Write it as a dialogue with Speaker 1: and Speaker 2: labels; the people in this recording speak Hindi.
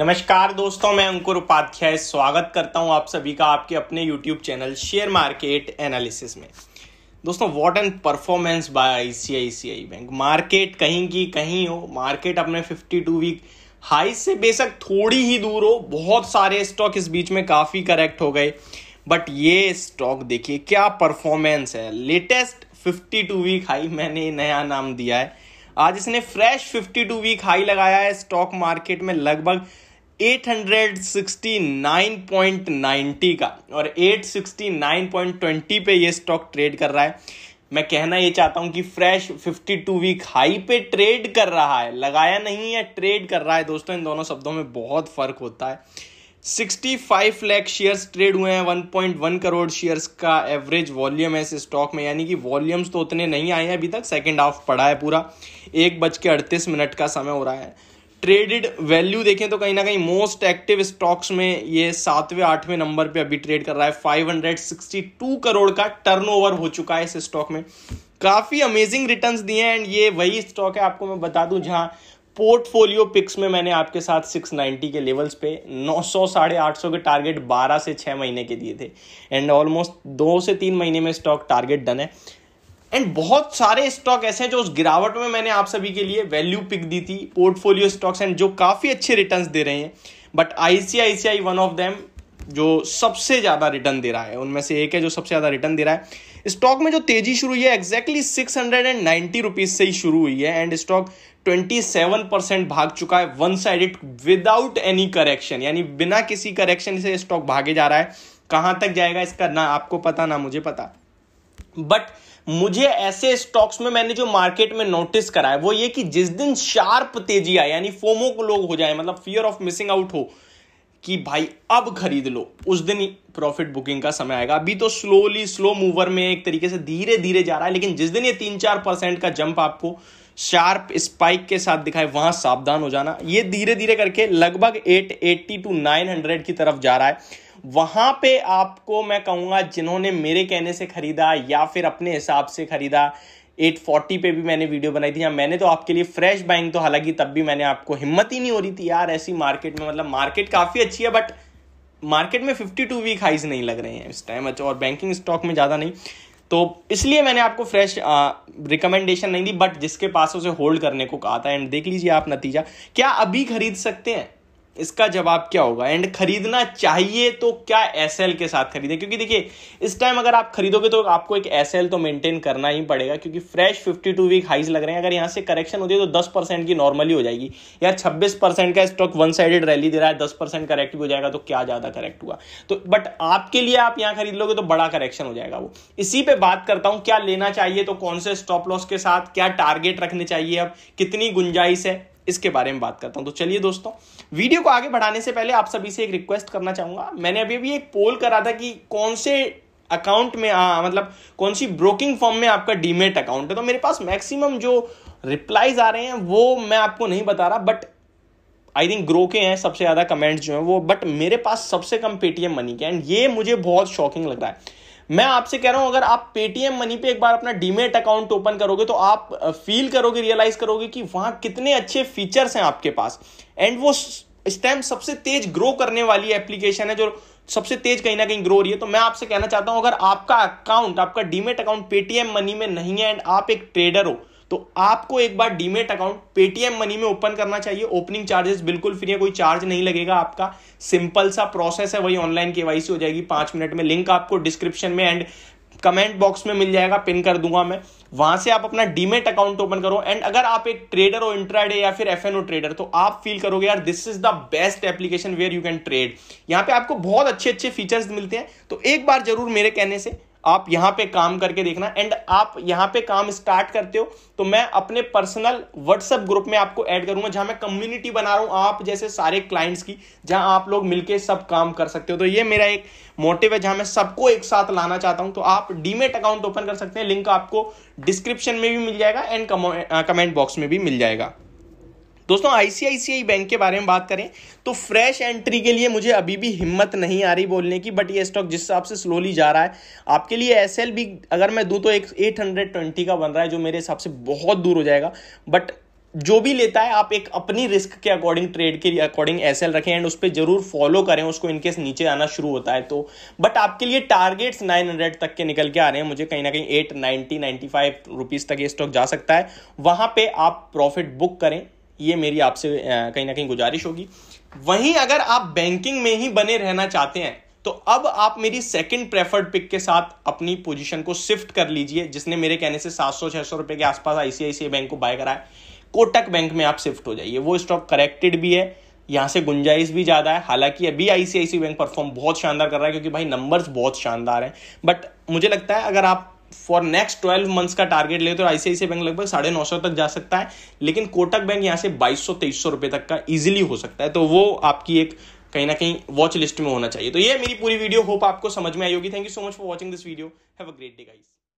Speaker 1: नमस्कार दोस्तों मैं अंकुर उपाध्याय स्वागत करता हूं आप सभी का आपके अपने YouTube channel share market analysis में दोस्तों what and performance by ICICI bank market कहीं की कहीं हो मार्केट अपने 52 वीक हाई से बेशक थोड़ी ही दूर हो बहुत सारे स्टॉक इस बीच में काफ़ी करेक्ट हो गए बट ये स्टॉक देखिए क्या परफॉर्मेंस है लेटेस्ट 52 वीक हाई मैंने नया नाम दिया है आज इसने फ्रेश 52 वीक हाई लगाया है स्टॉक मार्केट में लगभग 869.90 का और 869.20 पे ये स्टॉक ट्रेड कर रहा है मैं कहना ये चाहता हूं कि फ्रेश 52 वीक हाई पे ट्रेड कर रहा है लगाया नहीं है ट्रेड कर रहा है दोस्तों इन दोनों शब्दों में बहुत फर्क होता है 65 लाख शेयर्स ट्रेड हुए हैं 1.1 करोड़ शेयर्स का एवरेज वॉल्यूम है इस स्टॉक में यानी कि वॉल्यूम्स तो उतने नहीं आए हैं अभी तक सेकेंड हाफ पड़ा है पूरा एक बज के अड़तीस मिनट का समय हो रहा है ट्रेडेड वैल्यू देखें तो कहीं ना कहीं मोस्ट एक्टिव स्टॉक्स में ये सातवें आठवें नंबर पे अभी ट्रेड कर रहा है 562 करोड़ का टर्नओवर हो चुका है इस स्टॉक में काफ़ी अमेजिंग रिटर्न्स दिए हैं एंड ये वही स्टॉक है आपको मैं बता दूं जहां पोर्टफोलियो पिक्स में मैंने आपके साथ 690 के लेवल्स पे 900 साढ़े आठ के टारगेट 12 से 6 महीने के दिए थे एंड ऑलमोस्ट दो से तीन महीने में स्टॉक टारगेट डन है एंड बहुत सारे स्टॉक ऐसे हैं जो उस गिरावट में मैंने आप सभी के लिए वैल्यू पिक दी थी पोर्टफोलियो स्टॉक्स एंड जो काफ़ी अच्छे रिटर्न दे रहे हैं but I one of them जो सबसे ज़्यादा रिटर्न दे रहा है उनमें से एक है जो सबसे ज़्यादा रिटर्न दे रहा है स्टॉक में जो तेज़ी शुरू हुई है exactly six hundred and ninety rupees से ही शुरू हुई है and stock twenty seven percent भाग चुका है one sided without any correction यानी बिना किसी करेक्शन से स्टॉक भागे जा रहा है कहां तक जाएगा इसका ना आपको पता ना मुझे पता बट मुझे ऐसे स्टॉक्स में मैंने जो मार्केट में नोटिस करा है वो ये कि जिस दिन शार्प तेजी आए यानी फोमो को लोग हो जाए मतलब फियर ऑफ मिसिंग आउट हो कि भाई अब खरीद लो उस दिन प्रॉफिट बुकिंग का समय आएगा अभी तो स्लोली स्लो मूवर में एक तरीके से धीरे धीरे जा रहा है लेकिन जिस दिन ये तीन चार परसेंट का जंप आपको शार्प स्पाइक के साथ दिखाए वहां सावधान हो जाना ये धीरे धीरे करके लगभग eight eighty two nine hundred की तरफ जा रहा है वहां पे आपको मैं कहूंगा जिन्होंने मेरे कहने से खरीदा या फिर अपने हिसाब से खरीदा 840 पे भी मैंने वीडियो बनाई थी हाँ, मैंने तो आपके लिए फ्रेश बाइंग तो हालांकि तब भी मैंने आपको हिम्मत ही नहीं हो रही थी यार ऐसी मार्केट में मतलब मार्केट काफ़ी अच्छी है बट मार्केट में 52 वीक हाइज नहीं लग रहे हैं इस टाइम अच्छा और बैंकिंग स्टॉक में ज़्यादा नहीं तो इसलिए मैंने आपको फ्रेश रिकमेंडेशन नहीं दी बट जिसके पास उसे होल्ड करने को कहा था एंड देख लीजिए आप नतीजा क्या अभी खरीद सकते हैं इसका जवाब क्या होगा एंड खरीदना चाहिए तो क्या एस के साथ खरीदे क्योंकि देखिए इस टाइम अगर आप खरीदोगे तो आपको एक एस तो मेंटेन करना ही पड़ेगा क्योंकि फ्रेश 52 वीक हाइज लग रहे हैं अगर यहां से करेक्शन होती है तो 10 परसेंट की नॉर्मली हो जाएगी यार 26 परसेंट का स्टॉक वन साइडेड रैली दे रहा है 10 परसेंट करेक्ट भी हो जाएगा तो क्या ज़्यादा करेक्ट हुआ तो बट आपके लिए आप यहां खरीद लोगे तो बड़ा करेक्शन हो जाएगा वो इसी पर बात करता हूं क्या लेना चाहिए तो कौन से स्टॉप लॉस के साथ क्या टारगेट रखने चाहिए अब कितनी गुंजाइश है इसके बारे में बात करता हूं तो चलिए दोस्तों वीडियो को आगे बढ़ाने से पहले आप सभी से एक रिक्वेस्ट करना चाहूंगा मैंने अभी भी एक पोल करा था कि कौन से अकाउंट में आ, मतलब कौन सी ब्रोकिंग फॉर्म में आपका डीमेट अकाउंट है तो मेरे पास मैक्सिमम जो रिप्लाईज आ रहे हैं वो मैं आपको नहीं बता रहा बट आई थिंक ग्रो के हैं सबसे ज़्यादा कमेंट्स जो हैं वो बट मेरे पास सबसे कम पेटीएम मनी के एंड ये मुझे बहुत शॉकिंग लग रहा है मैं आपसे कह रहा हूं अगर आप पेटीएम मनी पे एक बार अपना डीमेट अकाउंट ओपन करोगे तो आप फील करोगे रियलाइज करोगे कि वहां कितने अच्छे फीचर्स हैं आपके पास एंड वो इस टाइम सबसे तेज ग्रो करने वाली एप्लीकेशन है जो सबसे तेज कहीं ना कहीं ग्रो हो रही है तो मैं आपसे कहना चाहता हूं अगर आपका अकाउंट आपका डीमेट अकाउंट पेटीएम मनी में नहीं है एंड आप एक ट्रेडर हो तो आपको एक बार डीमेट अकाउंट पेटीएम मनी में ओपन करना चाहिए ओपनिंग चार्जेस बिल्कुल फ्री है कोई चार्ज नहीं लगेगा आपका सिंपल सा प्रोसेस है वही ऑनलाइन केवाईसी हो जाएगी पांच मिनट में लिंक आपको डिस्क्रिप्शन में एंड कमेंट बॉक्स में मिल जाएगा पिन कर दूंगा मैं वहां से आप अपना डीमेट अकाउंट ओपन करो एंड अगर आप एक ट्रेडर हो इंट्राडे या फिर एफ ट्रेडर तो आप फील करोगे यार this is the best application where you can trade यहां पे आपको बहुत अच्छे अच्छे फीचर्स मिलते हैं तो एक बार जरूर मेरे कहने से आप यहां पे काम करके देखना एंड आप यहां पे काम स्टार्ट करते हो तो मैं अपने पर्सनल व्हाट्सएप ग्रुप में आपको ऐड करूंगा जहां मैं कम्युनिटी बना रहा हूं आप जैसे सारे क्लाइंट्स की जहां आप लोग मिलके सब काम कर सकते हो तो ये मेरा एक मोटिव है जहां मैं सबको एक साथ लाना चाहता हूं तो आप डीमेट अकाउंट ओपन कर सकते हैं लिंक आपको डिस्क्रिप्शन में भी मिल जाएगा एंड कमेंट बॉक्स में भी मिल जाएगा दोस्तों आईसीआईसीआई बैंक के बारे में बात करें तो फ्रेश एंट्री के लिए मुझे अभी भी हिम्मत नहीं आ रही बोलने की बट ये स्टॉक जिस हिसाब से स्लोली जा रहा है आपके लिए एस अगर मैं दूँ तो एक एट का बन रहा है जो मेरे हिसाब से बहुत दूर हो जाएगा बट जो भी लेता है आप एक अपनी रिस्क के अकॉर्डिंग ट्रेड के अकॉर्डिंग एस रखें एंड उस पर जरूर फॉलो करें उसको इनकेस नीचे आना शुरू होता है तो बट आपके लिए टारगेट्स 900 तक के निकल के आ रहे हैं मुझे कहीं ना कहीं एट 95 नाइन्टी फाइव रुपीज़ तक ये स्टॉक जा सकता है वहां पे आप प्रॉफिट बुक करें ये मेरी आपसे कहीं ना कहीं गुजारिश होगी वहीं अगर आप बैंकिंग में ही बने रहना चाहते हैं तो अब आप मेरी सेकंड प्रेफर्ड पिक के साथ अपनी पोजीशन को शिफ्ट कर लीजिए जिसने मेरे कहने से 700-600 रुपए के आसपास आईसीआईसीआई बैंक को बाय कराया कोटक बैंक में आप शिफ्ट हो जाइए वो स्टॉक करेक्टेड भी है यहां से गुंजाइश भी ज़्यादा है हालांकि अभी आईसीआईसी बैंक परफॉर्म बहुत शानदार कर रहा है क्योंकि भाई नंबर्स बहुत शानदार हैं बट मुझे लगता है अगर आप फॉर नेक्स्ट ट्वेल्व मंथ्स का टारगेट ले तो आईसीआईसीआई बैंक लगभग साढ़े नौ सौ तक जा सकता है लेकिन कोटक बैंक यहाँ से बाईस सौ तेईस सौ रुपये तक का इजिली हो सकता है तो वो आपकी एक कहीं ना कहीं वॉच लिस्ट में होना चाहिए तो ये मेरी पूरी वीडियो होप आपको समझ में आई होगी thank you so much for watching this video have a great day guys